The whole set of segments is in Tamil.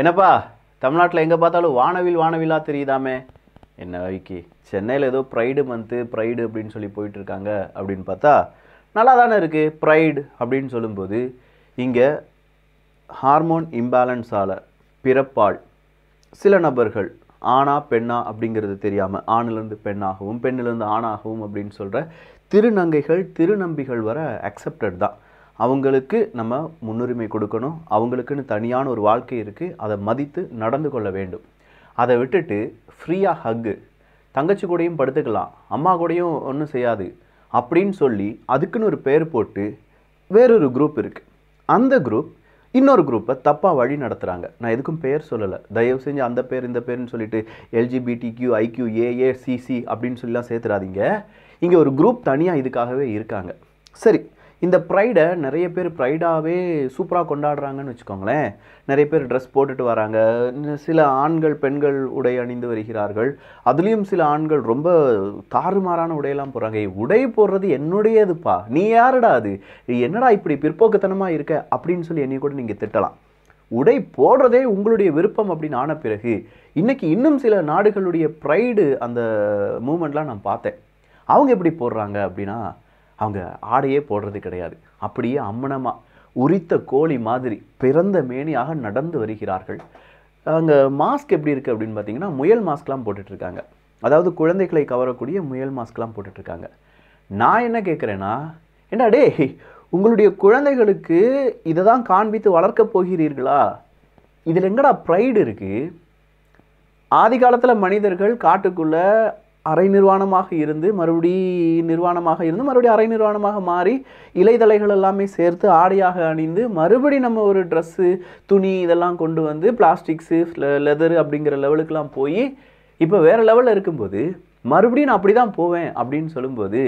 என்னப்பா தமிழ்நாட்டில் எங்கே பார்த்தாலும் வானவில் வானவிலாக தெரியுதாமே என்ன வைக்கி சென்னையில் ஏதோ ப்ரைடு மந்த்து ப்ரைடு அப்படின்னு சொல்லி போயிட்டுருக்காங்க அப்படின்னு பார்த்தா நல்லா தானே இருக்குது ப்ரைடு அப்படின்னு சொல்லும்போது இங்கே ஹார்மோன் இம்பேலன்ஸால் பிறப்பால் சில நபர்கள் ஆணா பெண்ணா அப்படிங்கிறது தெரியாமல் ஆணிலிருந்து பெண்ணாகவும் பெண்ணிலிருந்து ஆணாகவும் அப்படின்னு சொல்கிற திருநங்கைகள் திருநம்பிகள் வர அக்செப்டட் தான் அவங்களுக்கு நம்ம முன்னுரிமை கொடுக்கணும் அவங்களுக்குன்னு தனியான ஒரு வாழ்க்கை இருக்குது அதை மதித்து நடந்து கொள்ள வேண்டும் அதை விட்டுட்டு ஃப்ரீயாக ஹக்கு தங்கச்சி கூடையும் படுத்துக்கலாம் அம்மா கூடையும் ஒன்றும் செய்யாது அப்படின்னு சொல்லி அதுக்குன்னு ஒரு பேர் போட்டு வேறொரு குரூப் இருக்குது அந்த குரூப் இன்னொரு குரூப்பை தப்பாக வழி நடத்துகிறாங்க நான் எதுக்கும் பேர் சொல்லலை தயவு செஞ்சு அந்த பேர் இந்த பேர்னு சொல்லிட்டு எல்ஜிபிடி கியூ ஐக்யூ ஏஏசிசி அப்படின்னு சொல்லிலாம் சேர்த்துறாதீங்க இங்கே ஒரு குரூப் தனியாக இதுக்காகவே இருக்காங்க சரி இந்த ப்ரைடை நிறைய பேர் ப்ரைடாகவே சூப்பராக கொண்டாடுறாங்கன்னு வச்சுக்கோங்களேன் நிறைய பேர் ட்ரெஸ் போட்டுட்டு வராங்க சில ஆண்கள் பெண்கள் உடை அணிந்து வருகிறார்கள் அதுலேயும் சில ஆண்கள் ரொம்ப தாறுமாறான உடையெல்லாம் போடுறாங்க உடை போடுறது என்னுடையதுப்பா நீ யாருடா அது என்னடா இப்படி பிற்போக்குத்தனமாக இருக்க அப்படின்னு சொல்லி என்னை கூட நீங்கள் திட்டலாம் உடை போடுறதே உங்களுடைய விருப்பம் அப்படின்னு ஆன பிறகு இன்றைக்கி இன்னும் சில நாடுகளுடைய ப்ரைடு அந்த மூமெண்ட்லாம் நான் பார்த்தேன் அவங்க எப்படி போடுறாங்க அப்படின்னா அவங்க ஆடையே போடுறது கிடையாது அப்படியே அம்மனமாக உரித்த கோழி மாதிரி பிறந்த மேனியாக நடந்து வருகிறார்கள் அங்கே மாஸ்க் எப்படி இருக்குது அப்படின்னு பார்த்தீங்கன்னா முயல் மாஸ்க்லாம் போட்டுட்ருக்காங்க அதாவது குழந்தைகளை கவரக்கூடிய முயல் மாஸ்க்லாம் போட்டுட்ருக்காங்க நான் என்ன கேட்குறேன்னா என்ன டே உங்களுடைய குழந்தைகளுக்கு இதை தான் காண்பித்து வளர்க்க போகிறீர்களா இதில் எங்கடா ப்ரைடு இருக்குது ஆதி காலத்தில் மனிதர்கள் காட்டுக்குள்ளே அரை நிர்வாணமாக இருந்து மறுபடி நிர்வாணமாக இருந்து மறுபடியும் அரை நிர்வாணமாக மாறி இலைதலைகள் எல்லாமே சேர்த்து ஆடையாக அணிந்து மறுபடி நம்ம ஒரு ட்ரெஸ்ஸு துணி இதெல்லாம் கொண்டு வந்து பிளாஸ்டிக்ஸு லெதரு அப்படிங்கிற லெவலுக்கெலாம் போய் இப்போ வேறு லெவலில் இருக்கும்போது மறுபடியும் நான் அப்படி தான் போவேன் அப்படின்னு சொல்லும்போது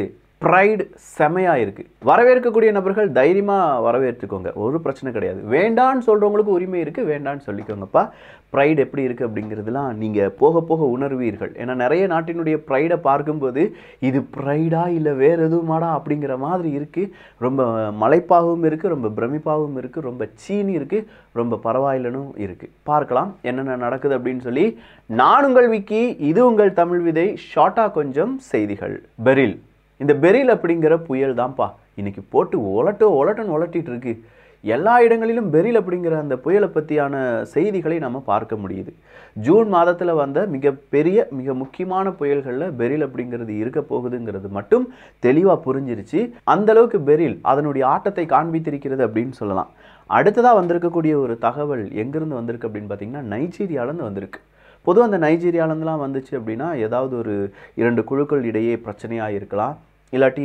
ப்ரைடு செமையாக இருக்குது வரவேற்கக்கூடிய நபர்கள் தைரியமாக வரவேற்றுக்கோங்க ஒரு பிரச்சனை கிடையாது வேண்டான்னு சொல்கிறவங்களுக்கு உரிமை இருக்குது வேண்டான்னு சொல்லிக்கோங்கப்பா ப்ரைடு எப்படி இருக்குது அப்படிங்கிறதுலாம் நீங்கள் போக போக உணர்வீர்கள் ஏன்னா நிறைய நாட்டினுடைய ப்ரைடை பார்க்கும்போது இது ப்ரைடா இல்லை வேறு எதுவுமாடா அப்படிங்கிற மாதிரி இருக்குது ரொம்ப மலைப்பாகவும் இருக்குது ரொம்ப பிரமிப்பாகவும் இருக்குது ரொம்ப சீனி இருக்குது ரொம்ப பரவாயில்லனும் இருக்குது பார்க்கலாம் என்னென்ன நடக்குது அப்படின்னு சொல்லி நான் உங்கள் விக்கி இது உங்கள் தமிழ் விதை ஷார்ட்டாக கொஞ்சம் செய்திகள் பெரில் இந்த பெரில் அப்படிங்கிற புயல் தான்ப்பா இன்றைக்கி போட்டு ஒலட்டோ ஒலட்டன்னு ஒலட்டிகிட்டு இருக்கு எல்லா இடங்களிலும் பெரில் அப்படிங்கிற அந்த புயலை பற்றியான செய்திகளை நம்ம பார்க்க முடியுது ஜூன் மாதத்தில் வந்த மிகப்பெரிய மிக முக்கியமான புயல்களில் பெரில் அப்படிங்கிறது இருக்க போகுதுங்கிறது மட்டும் தெளிவாக புரிஞ்சிருச்சு அந்தளவுக்கு பெரில் அதனுடைய ஆட்டத்தை காண்பித்திருக்கிறது அப்படின்னு சொல்லலாம் அடுத்ததாக வந்திருக்கக்கூடிய ஒரு தகவல் எங்கேருந்து வந்திருக்கு அப்படின்னு பார்த்தீங்கன்னா நைஜீரியாலேருந்து வந்திருக்கு பொதுவாக அந்த நைஜீரியாலேருந்துலாம் வந்துச்சு அப்படின்னா ஏதாவது ஒரு இரண்டு குழுக்கள் இடையே பிரச்சனையாக இருக்கலாம் இல்லாட்டி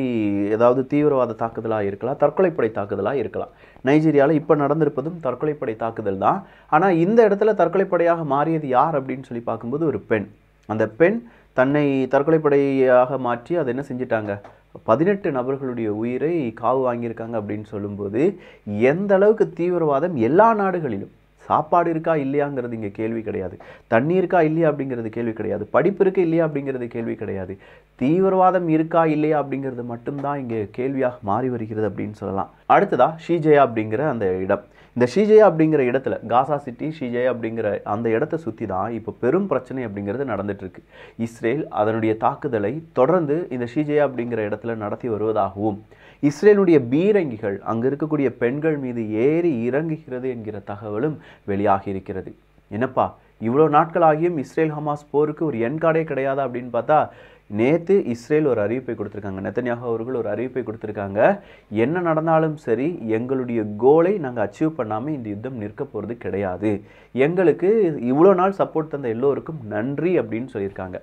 ஏதாவது தீவிரவாத தாக்குதலாக இருக்கலாம் தற்கொலைப்படை தாக்குதலாக இருக்கலாம் நைஜீரியாவில் இப்போ நடந்திருப்பதும் தற்கொலைப்படை தாக்குதல் தான் ஆனால் இந்த இடத்துல தற்கொலைப்படையாக மாறியது யார் அப்படின்னு சொல்லி பார்க்கும்போது ஒரு பெண் அந்த பெண் தன்னை தற்கொலைப்படையாக மாற்றி அதை என்ன செஞ்சிட்டாங்க பதினெட்டு நபர்களுடைய உயிரை காவு வாங்கியிருக்காங்க அப்படின்னு சொல்லும்போது எந்த அளவுக்கு தீவிரவாதம் எல்லா நாடுகளிலும் சாப்பாடு இருக்கா இல்லையாங்கிறது இங்கே கேள்வி கிடையாது தண்ணி இருக்கா இல்லையா அப்படிங்கிறது கேள்வி கிடையாது படிப்பு இருக்கா இல்லையா அப்படிங்கிறது கேள்வி கிடையாது தீவிரவாதம் இருக்கா இல்லையா அப்படிங்கிறது மட்டும்தான் இங்கே கேள்வியாக மாறி வருகிறது அப்படின்னு சொல்லலாம் அடுத்ததா ஷீஜயா அப்படிங்கிற அந்த இடம் இந்த ஷிஜே அப்படிங்கிற இடத்துல காசா சிட்டி ஷிஜே அப்படிங்கிற அந்த இடத்த சுற்றி தான் இப்போ பெரும் பிரச்சனை அப்படிங்கிறது நடந்துகிட்ருக்கு இஸ்ரேல் அதனுடைய தாக்குதலை தொடர்ந்து இந்த ஷிஜே அப்படிங்கிற இடத்துல நடத்தி வருவதாகவும் இஸ்ரேலுடைய பீரங்கிகள் அங்கே இருக்கக்கூடிய பெண்கள் மீது ஏறி இறங்குகிறது என்கிற தகவலும் வெளியாகி இருக்கிறது என்னப்பா இவ்வளோ நாட்களாகியும் இஸ்ரேல் ஹமாஸ் போருக்கு ஒரு எண்காடே கிடையாது அப்படின்னு பார்த்தா நேற்று இஸ்ரேல் ஒரு அறிவிப்பை கொடுத்துருக்காங்க நெத்தனியாக அவர்கள் ஒரு அறிவிப்பை கொடுத்துருக்காங்க என்ன நடந்தாலும் சரி எங்களுடைய கோலை நாங்கள் அச்சீவ் பண்ணாமல் இந்த யுத்தம் நிற்க போகிறது கிடையாது எங்களுக்கு இவ்வளோ நாள் சப்போர்ட் தந்த எல்லோருக்கும் நன்றி அப்படின்னு சொல்லியிருக்காங்க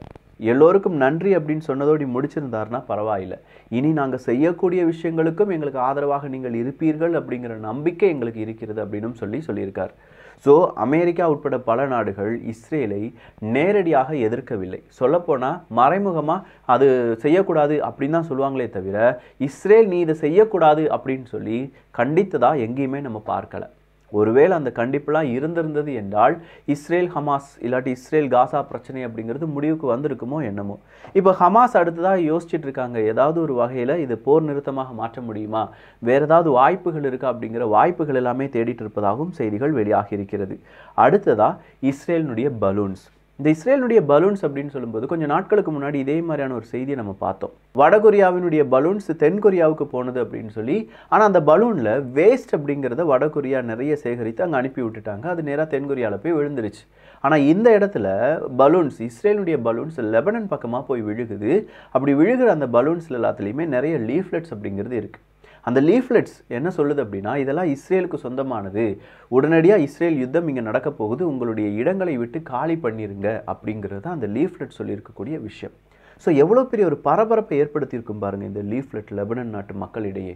எல்லோருக்கும் நன்றி அப்படின்னு சொன்னதோடி முடிச்சிருந்தாருன்னா பரவாயில்ல இனி நாங்கள் செய்யக்கூடிய விஷயங்களுக்கும் எங்களுக்கு ஆதரவாக நீங்கள் இருப்பீர்கள் அப்படிங்கிற நம்பிக்கை எங்களுக்கு இருக்கிறது அப்படின்னு சொல்லி சொல்லியிருக்கார் ஸோ அமெரிக்கா உட்பட பல நாடுகள் இஸ்ரேலை நேரடியாக எதிர்க்கவில்லை சொல்லப்போனால் மறைமுகமாக அது செய்யக்கூடாது அப்படின்னு தான் சொல்லுவாங்களே தவிர இஸ்ரேல் நீ இதை செய்யக்கூடாது அப்படின்னு சொல்லி கண்டித்ததாக எங்கேயுமே நம்ம பார்க்கலை ஒருவேளை அந்த கண்டிப்பெலாம் இருந்திருந்தது என்றால் இஸ்ரேல் ஹமாஸ் இல்லாட்டி இஸ்ரேல் காசா பிரச்சனை அப்படிங்கிறது முடிவுக்கு வந்திருக்குமோ என்னமோ இப்போ ஹமாஸ் அடுத்ததாக யோசிச்சுட்டு இருக்காங்க ஏதாவது ஒரு வகையில் இது போர் நிறுத்தமாக மாற்ற முடியுமா வேறு ஏதாவது வாய்ப்புகள் இருக்கா அப்படிங்கிற வாய்ப்புகள் எல்லாமே தேடிட்டு இருப்பதாகவும் செய்திகள் வெளியாகி இருக்கிறது அடுத்ததாக இஸ்ரேலினுடைய பலூன்ஸ் இந்த இஸ்ரேலுடைய பலூன்ஸ் அப்படின்னு சொல்லும்போது கொஞ்சம் நாட்களுக்கு முன்னாடி இதே மாதிரியான ஒரு செய்தியை நம்ம பார்த்தோம் வடகொரியாவினுடைய பலூன்ஸ் தென்கொரியாவுக்கு போனது அப்படின்னு சொல்லி ஆனால் அந்த பலூனில் வேஸ்ட் அப்படிங்கிறத வடகொரியா நிறைய சேகரித்து அங்கே அனுப்பி விட்டுட்டாங்க அது நேராக தென்கொரியாவில் போய் விழுந்துருச்சு ஆனால் இந்த இடத்துல பலூன்ஸ் இஸ்ரேலுடைய பலூன்ஸ் லெபனன் பக்கமாக போய் விழுகுது அப்படி விழுகிற அந்த பலூன்ஸில் எல்லாத்துலேயுமே நிறைய லீஃப்லெட்ஸ் அப்படிங்கிறது இருக்குது அந்த லீஃப்லெட்ஸ் என்ன சொல்லுது அப்படின்னா இதெல்லாம் இஸ்ரேலுக்கு சொந்தமானது உடனடியாக இஸ்ரேல் யுத்தம் இங்கே நடக்க போகுது உங்களுடைய இடங்களை விட்டு காலி பண்ணிருங்க அப்படிங்கிறது அந்த லீஃப்லெட் சொல்லியிருக்கக்கூடிய விஷயம் ஸோ எவ்வளோ பெரிய ஒரு பரபரப்பை ஏற்படுத்தியிருக்கும் பாருங்கள் இந்த லீஃப்லெட் லெபனன் நாட்டு மக்களிடையே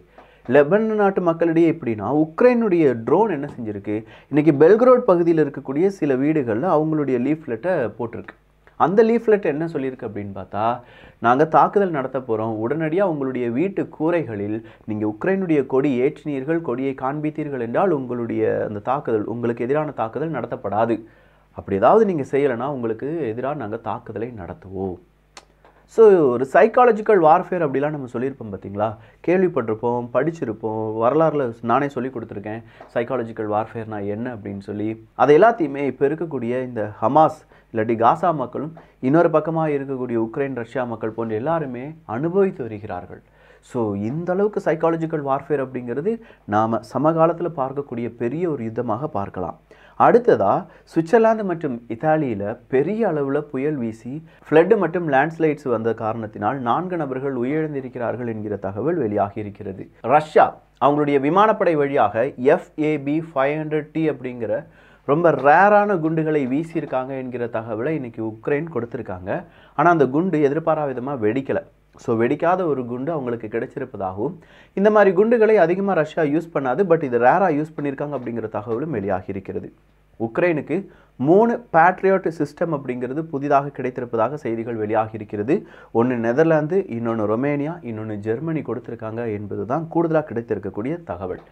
லெபனன் நாட்டு மக்களிடையே எப்படின்னா உக்ரைனுடைய ட்ரோன் என்ன செஞ்சுருக்கு இன்றைக்கி பெல்க்ரோட் பகுதியில் இருக்கக்கூடிய சில வீடுகளில் அவங்களுடைய லீஃப்லெட்டை போட்டிருக்கு அந்த லீஃப்லெட் என்ன சொல்லியிருக்கு அப்படின்னு பார்த்தா நாங்கள் தாக்குதல் நடத்த போகிறோம் உடனடியாக உங்களுடைய வீட்டு கூரைகளில் நீங்கள் உக்ரைனுடைய கொடி ஏற்றினீர்கள் கொடியை காண்பித்தீர்கள் என்றால் உங்களுடைய அந்த தாக்குதல் உங்களுக்கு எதிரான தாக்குதல் நடத்தப்படாது அப்படி ஏதாவது நீங்கள் செய்யலைன்னா உங்களுக்கு எதிராக நாங்கள் தாக்குதலை நடத்துவோம் ஸோ ஒரு சைக்காலஜிக்கல் வார்ஃபேர் அப்படிலாம் நம்ம சொல்லியிருப்போம் பார்த்தீங்களா கேள்விப்பட்டிருப்போம் படிச்சிருப்போம் வரலாறில் நானே சொல்லி கொடுத்துருக்கேன் சைக்காலஜிக்கல் வார்ஃபேர்னா என்ன அப்படின்னு சொல்லி அதை எல்லாத்தையுமே இப்போ இருக்கக்கூடிய இந்த ஹமாஸ் இல்லாட்டி காசா மக்களும் இன்னொரு பக்கமாக இருக்கக்கூடிய உக்ரைன் ரஷ்யா மக்கள் போன்ற எல்லாருமே அனுபவித்து வருகிறார்கள் ஸோ இந்த அளவுக்கு சைக்காலஜிக்கல் வார்ஃபேர் அப்படிங்கிறது நாம் சமகாலத்தில் பார்க்கக்கூடிய பெரிய ஒரு யுத்தமாக பார்க்கலாம் அடுத்ததாக சுவிட்சர்லாந்து மற்றும் இத்தாலியில் பெரிய அளவில் புயல் வீசி ஃப்ளட்டு மற்றும் லேண்ட்ஸ்லைட்ஸ் வந்த காரணத்தினால் நான்கு நபர்கள் உயிரிழந்திருக்கிறார்கள் என்கிற தகவல் வெளியாகி இருக்கிறது ரஷ்யா அவங்களுடைய விமானப்படை வழியாக எஃப்ஏபி ஃபைவ் ஹண்ட்ரட் டி அப்படிங்கிற ரொம்ப ரேரான குண்டுகளை வீசியிருக்காங்க என்கிற தகவலை இன்னைக்கு உக்ரைன் கொடுத்துருக்காங்க ஆனால் அந்த குண்டு எதிர்பாராவிதமாக வெடிக்கலை ஸோ வெடிக்காத ஒரு குண்டு அவங்களுக்கு கிடைச்சிருப்பதாகவும் இந்த மாதிரி குண்டுகளை அதிகமாக ரஷ்யா யூஸ் பண்ணாது பட் இது ரேராக யூஸ் பண்ணியிருக்காங்க அப்படிங்கிற தகவலும் வெளியாகி இருக்கிறது உக்ரைனுக்கு மூணு பேட்ரியாட் சிஸ்டம் அப்படிங்கிறது புதிதாக கிடைத்திருப்பதாக செய்திகள் வெளியாகி இருக்கிறது ஒன்று நெதர்லாந்து இன்னொன்று ரொமேனியா இன்னொன்று ஜெர்மனி கொடுத்துருக்காங்க என்பது தான் கூடுதலாக கிடைத்திருக்கக்கூடிய தகவல்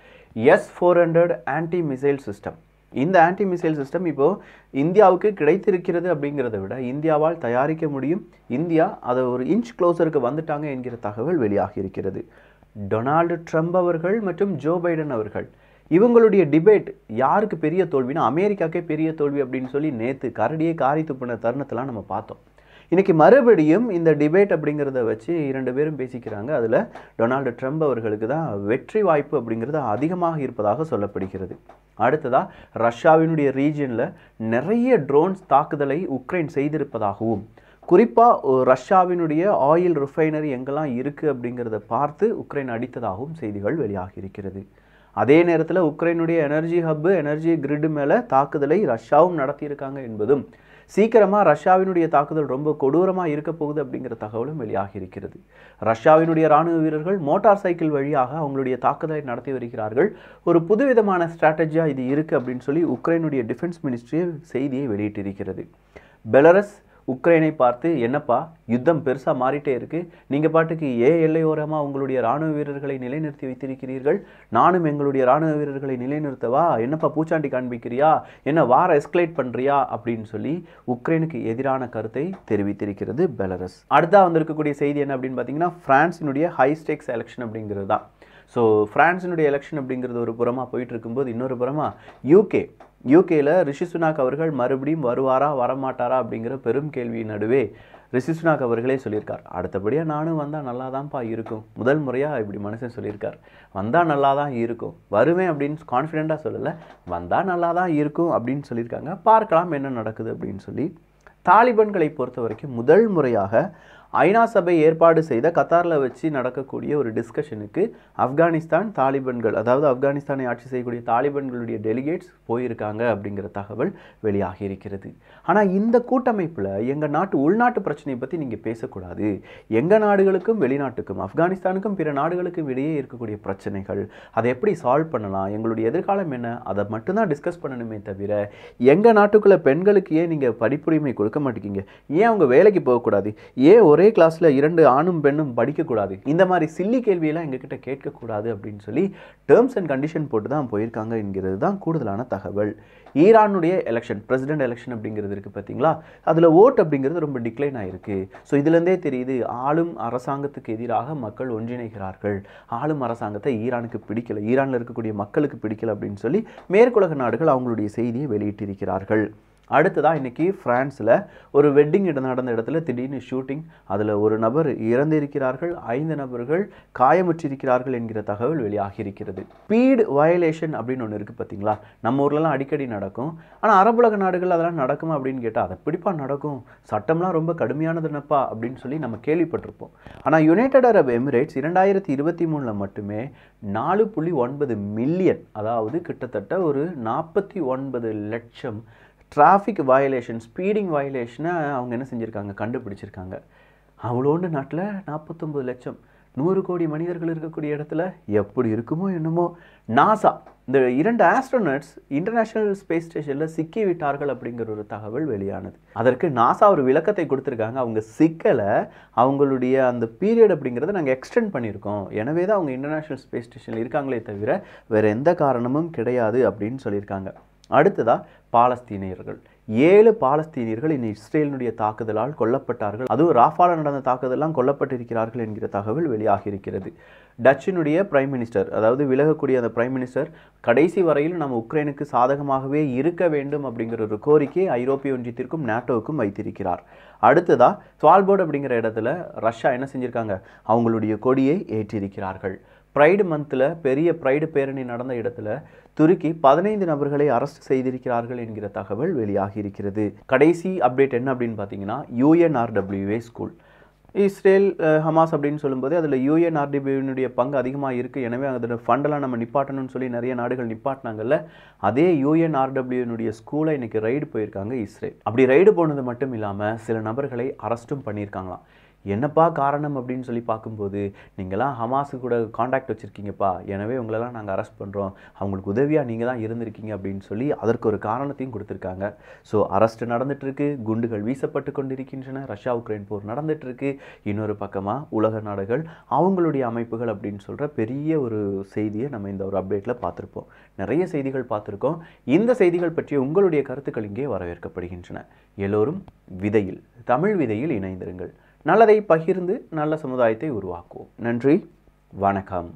S four hundred anti missile system இந்த ஆன்டி மிசைல் சிஸ்டம் இப்போது இந்தியாவுக்கு கிடைத்திருக்கிறது அப்படிங்கிறத விட இந்தியாவால் தயாரிக்க முடியும் இந்தியா அதை ஒரு இன்ச் க்ளோஸருக்கு வந்துட்டாங்க என்கிற தகவல் வெளியாகி இருக்கிறது டொனால்டு ட்ரம்ப் அவர்கள் மற்றும் ஜோ பைடன் அவர்கள் இவங்களுடைய டிபேட் யாருக்கு பெரிய தோல்வினா அமெரிக்காக்கே பெரிய தோல்வி அப்படின்னு சொல்லி நேற்று கரடியே காரி துப்பின தருணத்தெலாம் நம்ம பார்த்தோம் இன்றைக்கி மறுபடியும் இந்த டிபேட் அப்படிங்கிறத வச்சு இரண்டு பேரும் பேசிக்கிறாங்க அதில் டொனால்டு ட்ரம்ப் அவர்களுக்கு தான் வெற்றி வாய்ப்பு அப்படிங்கிறது அதிகமாக இருப்பதாக சொல்லப்படுகிறது அடுத்ததாக ரஷ்யாவினுடைய ரீஜியனில் நிறைய ட்ரோன்ஸ் தாக்குதலை உக்ரைன் செய்திருப்பதாகவும் குறிப்பாக ரஷ்யாவினுடைய ஆயில் ரிஃபைனரி எங்கெல்லாம் இருக்குது அப்படிங்கிறத பார்த்து உக்ரைன் அடித்ததாகவும் செய்திகள் வெளியாகி இருக்கிறது அதே நேரத்தில் உக்ரைனுடைய எனர்ஜி ஹப்பு எனர்ஜி கிரிடு மேலே தாக்குதலை ரஷ்யாவும் நடத்தியிருக்காங்க என்பதும் சீக்கிரமாக ரஷ்யாவினுடைய தாக்குதல் ரொம்ப கொடூரமாக இருக்க போகுது அப்படிங்கிற தகவலும் வெளியாகி இருக்கிறது ரஷ்யாவினுடைய ராணுவ வீரர்கள் மோட்டார் சைக்கிள் வழியாக அவங்களுடைய தாக்குதலை நடத்தி வருகிறார்கள் ஒரு புதுவிதமான ஸ்ட்ராட்டஜியாக இது இருக்குது அப்படின்னு சொல்லி உக்ரைனுடைய டிஃபென்ஸ் மினிஸ்ட்ரி செய்தியை வெளியிட்டிருக்கிறது பெலரஸ் உக்ரைனை பார்த்து என்னப்பா யுத்தம் பெருசாக மாறிட்டே இருக்குது நீங்கள் பாட்டுக்கு ஏ எல்லையோரமாக உங்களுடைய இராணுவ வீரர்களை நிலைநிறுத்தி வைத்திருக்கிறீர்கள் நானும் எங்களுடைய இராணுவ வீரர்களை நிலைநிறுத்தவா என்னப்பா பூச்சாண்டி காண்பிக்கிறியா என்ன வார எஸ்கலேட் பண்ணுறியா அப்படின்னு சொல்லி உக்ரைனுக்கு எதிரான கருத்தை தெரிவித்திருக்கிறது பெலரஸ் அடுத்தா வந்திருக்கக்கூடிய செய்தி என்ன அப்படின்னு பார்த்தீங்கன்னா ஃப்ரான்ஸினுடைய ஹை ஸ்டேக்ஸ் எலெக்ஷன் அப்படிங்கிறது தான் ஸோ ஃப்ரான்ஸினுடைய எலெக்ஷன் அப்படிங்கிறது ஒரு புறமாக போயிட்டு இருக்கும்போது இன்னொரு புறமாக யூகே யூகேயில் ரிஷி சுனாக் அவர்கள் மறுபடியும் வருவாரா வரமாட்டாரா அப்படிங்கிற பெரும் கேள்வியின் நடுவே ரிஷி சுனாக் அவர்களே சொல்லியிருக்கார் அடுத்தபடியாக நானும் வந்தால் நல்லா தான்ப்பா இருக்கும் முதல் முறையாக இப்படி மனுஷன் சொல்லியிருக்கார் வந்தால் நல்லா தான் இருக்கும் வருவேன் அப்படின்னு கான்ஃபிடெண்ட்டாக சொல்லலை வந்தால் நல்லா தான் இருக்கும் அப்படின்னு சொல்லியிருக்காங்க பார்க்கலாம் என்ன நடக்குது அப்படின்னு சொல்லி தாலிபன்களை பொறுத்த வரைக்கும் முதல் முறையாக ஐநா சபை ஏற்பாடு செய்த கத்தாரில் வச்சு நடக்கக்கூடிய ஒரு டிஸ்கஷனுக்கு ஆப்கானிஸ்தான் தாலிபன்கள் அதாவது ஆப்கானிஸ்தானை ஆட்சி செய்யக்கூடிய தாலிபன்களுடைய டெலிகேட்ஸ் போயிருக்காங்க அப்படிங்கிற தகவல் வெளியாகி இருக்கிறது ஆனால் இந்த கூட்டமைப்பில் எங்கள் நாட்டு உள்நாட்டு பிரச்சனையை பற்றி நீங்கள் பேசக்கூடாது எங்கள் நாடுகளுக்கும் வெளிநாட்டுக்கும் ஆப்கானிஸ்தானுக்கும் பிற நாடுகளுக்கும் இடையே இருக்கக்கூடிய பிரச்சனைகள் அதை எப்படி சால்வ் பண்ணலாம் எங்களுடைய எதிர்காலம் என்ன அதை மட்டும்தான் டிஸ்கஸ் பண்ணணுமே தவிர எங்கள் நாட்டுக்குள்ளே பெண்களுக்கு ஏன் நீங்கள் படிப்புரிமை கொடுக்க மாட்டேங்கிங்க ஏன் அவங்க வேலைக்கு போகக்கூடாது ஏன் ஒரே கிளாஸில் இரண்டு ஆணும் பெண்ணும் படிக்கக்கூடாது இந்த மாதிரி சில்லி கேள்வியெல்லாம் எங்ககிட்ட கேட்கக்கூடாது அப்படின்னு சொல்லி டேர்ம்ஸ் அண்ட் கண்டிஷன் போட்டு தான் போயிருக்காங்க என்கிறது தான் கூடுதலான தகவல் ஈரானுடைய எலெக்ஷன் பிரசிடென்ட் எலெக்ஷன் அப்படிங்கிறது இருக்குது பார்த்தீங்களா அதில் ஓட் அப்படிங்கிறது ரொம்ப டிக்ளைன் ஆகிருக்கு ஸோ இதுலேருந்தே தெரியுது ஆளும் அரசாங்கத்துக்கு எதிராக மக்கள் ஒன்றிணைகிறார்கள் ஆளும் அரசாங்கத்தை ஈரானுக்கு பிடிக்கலை ஈரானில் இருக்கக்கூடிய மக்களுக்கு பிடிக்கலை அப்படின்னு சொல்லி மேற்குலக நாடுகள் அவங்களுடைய செய்தியை வெளியிட்டிருக்கிறார்கள் அடுத்ததாக இன்றைக்கி ஃப்ரான்ஸில் ஒரு வெட்டிங் இடம் நடந்த இடத்துல திடீர்னு ஷூட்டிங் அதில் ஒரு நபர் இறந்திருக்கிறார்கள் ஐந்து நபர்கள் காயமுற்றிருக்கிறார்கள் என்கிற தகவல் வெளியாகியிருக்கிறது ஸ்பீடு வயலேஷன் அப்படின்னு ஒன்று இருக்குது பார்த்தீங்களா நம்ம ஊர்லலாம் அடிக்கடி நடக்கும் ஆனால் அரபுலக நாடுகள் அதெல்லாம் நடக்குமா அப்படின்னு கேட்டால் அதை பிடிப்பா நடக்கும் சட்டம்லாம் ரொம்ப கடுமையானது கடுமையானதுனப்பா அப்படின்னு சொல்லி நம்ம கேள்விப்பட்டிருப்போம் ஆனால் யுனைடெட் அரப் எமிரேட்ஸ் இரண்டாயிரத்தி இருபத்தி மூணில் மட்டுமே நாலு புள்ளி ஒன்பது மில்லியன் அதாவது கிட்டத்தட்ட ஒரு நாற்பத்தி ஒன்பது லட்சம் டிராஃபிக் வயலேஷன் ஸ்பீடிங் வயலேஷனை அவங்க என்ன செஞ்சுருக்காங்க கண்டுபிடிச்சிருக்காங்க அவ்வளோண்டு நாட்டில் நாற்பத்தொம்பது லட்சம் நூறு கோடி மனிதர்கள் இருக்கக்கூடிய இடத்துல எப்படி இருக்குமோ என்னமோ நாசா இந்த இரண்டு ஆஸ்ட்ரோனட்ஸ் இன்டர்நேஷ்னல் ஸ்பேஸ் ஸ்டேஷனில் சிக்கி விட்டார்கள் அப்படிங்கிற ஒரு தகவல் வெளியானது அதற்கு நாசா ஒரு விளக்கத்தை கொடுத்துருக்காங்க அவங்க சிக்கலை அவங்களுடைய அந்த பீரியட் அப்படிங்கிறத நாங்கள் எக்ஸ்டெண்ட் பண்ணியிருக்கோம் எனவே தான் அவங்க இன்டர்நேஷ்னல் ஸ்பேஸ் ஸ்டேஷனில் இருக்காங்களே தவிர வேறு எந்த காரணமும் கிடையாது அப்படின்னு சொல்லியிருக்காங்க அடுத்ததா பாலஸ்தீனியர்கள் ஏழு பாலஸ்தீனியர்கள் இனி இஸ்ரேலினுடைய தாக்குதலால் கொல்லப்பட்டார்கள் அதுவும் ராஃபால நடந்த தாக்குதலாம் கொல்லப்பட்டிருக்கிறார்கள் என்கிற தகவல் வெளியாகி இருக்கிறது டச்சினுடைய பிரைம் மினிஸ்டர் அதாவது விலகக்கூடிய அந்த பிரைம் மினிஸ்டர் கடைசி வரையில் நம்ம உக்ரைனுக்கு சாதகமாகவே இருக்க வேண்டும் அப்படிங்கிற ஒரு கோரிக்கையை ஐரோப்பிய ஒன்றியத்திற்கும் நாட்டோவுக்கும் வைத்திருக்கிறார் அடுத்ததா ஸ்வால்போர்டு அப்படிங்கிற இடத்துல ரஷ்யா என்ன செஞ்சுருக்காங்க அவங்களுடைய கொடியை ஏற்றிருக்கிறார்கள் ப்ரைடு மந்தில் பெரிய ப்ரைடு பேரணி நடந்த இடத்துல துருக்கி பதினைந்து நபர்களை அரஸ்ட் செய்திருக்கிறார்கள் என்கிற தகவல் வெளியாகி இருக்கிறது கடைசி அப்டேட் என்ன அப்படின்னு பார்த்தீங்கன்னா யூஎன்ஆர்டபிள்யூஏ ஸ்கூல் இஸ்ரேல் ஹமாஸ் அப்படின்னு சொல்லும்போது அதில் யூஎன்ஆர்டிபியினுடைய பங்கு அதிகமாக இருக்குது எனவே அதோட ஃபண்டெல்லாம் நம்ம நிப்பாட்டணும்னு சொல்லி நிறைய நாடுகள் நிப்பாட்டினாங்கல்ல அதே யூஎன்ஆர்டபிள்யூனுடைய ஸ்கூலை இன்றைக்கி ரைடு போயிருக்காங்க இஸ்ரேல் அப்படி ரைடு போனது மட்டும் இல்லாமல் சில நபர்களை அரஸ்ட்டும் பண்ணியிருக்காங்களாம் என்னப்பா காரணம் அப்படின்னு சொல்லி பார்க்கும்போது நீங்களாம் ஹமாஸு கூட காண்டாக்ட் வச்சுருக்கீங்கப்பா எனவே உங்களெல்லாம் நாங்கள் அரெஸ்ட் பண்ணுறோம் அவங்களுக்கு உதவியாக நீங்கள் தான் இருந்திருக்கீங்க அப்படின்னு சொல்லி அதற்கு ஒரு காரணத்தையும் கொடுத்துருக்காங்க ஸோ அரெஸ்ட் நடந்துகிட்ருக்கு குண்டுகள் வீசப்பட்டு கொண்டிருக்கின்றன ரஷ்யா உக்ரைன் போர் நடந்துகிட்ருக்கு இன்னொரு பக்கமாக உலக நாடுகள் அவங்களுடைய அமைப்புகள் அப்படின்னு சொல்கிற பெரிய ஒரு செய்தியை நம்ம இந்த ஒரு அப்டேட்டில் பார்த்துருப்போம் நிறைய செய்திகள் பார்த்துருக்கோம் இந்த செய்திகள் பற்றிய உங்களுடைய கருத்துக்கள் இங்கே வரவேற்கப்படுகின்றன எல்லோரும் விதையில் தமிழ் விதையில் இணைந்திருங்கள் நல்லதை பகிர்ந்து நல்ல சமுதாயத்தை உருவாக்குவோம் நன்றி வணக்கம்